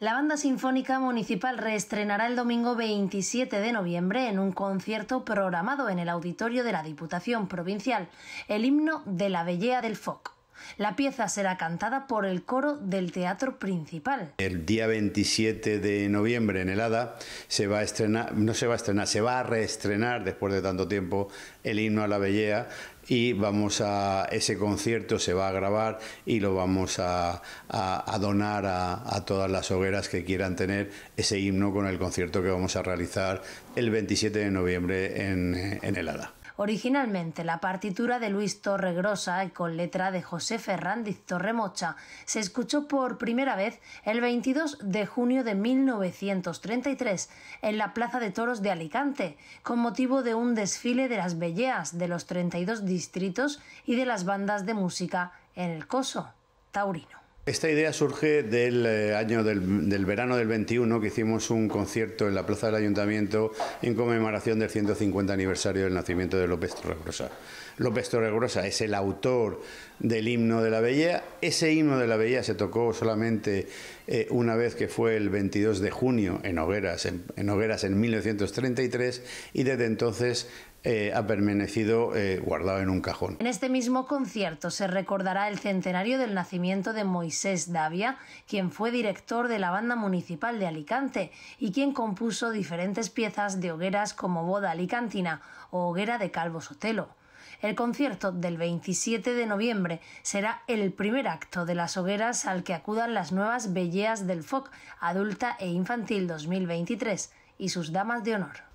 La Banda Sinfónica Municipal reestrenará el domingo 27 de noviembre en un concierto programado en el auditorio de la Diputación Provincial el himno de la Bellea del Foc. La pieza será cantada por el coro del teatro principal. El día 27 de noviembre en el Hada se va a estrenar, no se va a estrenar, se va a reestrenar después de tanto tiempo el himno a la Bellea y vamos a ese concierto se va a grabar y lo vamos a, donar a, todas las hogueras que quieran tener ese himno con el concierto que vamos a realizar el 27 de noviembre en, en el Hada. Originalmente, la partitura de Luis Torregrosa y con letra de José Ferrandiz Torremocha se escuchó por primera vez el 22 de junio de 1933 en la Plaza de Toros de Alicante, con motivo de un desfile de las belleas de los 32 distritos y de las bandas de música en el Coso Taurino. Esta idea surge del eh, año del, verano del 21 que hicimos un concierto en la Plaza del Ayuntamiento en conmemoración del 150 aniversario del nacimiento de López Torregrosa. López Torregrosa es el autor del himno de la Bella. Ese himno de la Bella se tocó solamente eh, una vez que fue el 22 de junio en Hogueras, en, en Hogueras en 1933 y desde entonces eh, ha permanecido eh, guardado en un cajón. En este mismo concierto se recordará el centenario del nacimiento de Moisés Davia, quien fue director de la banda municipal de Alicante y quien compuso diferentes piezas de hogueras como Boda Alicantina o Hoguera de Calvo Sotelo. El concierto del 27 de noviembre será el primer acto de las hogueras al que acudan las nuevas belleas del FOC adulta e infantil 2023 y sus damas de honor.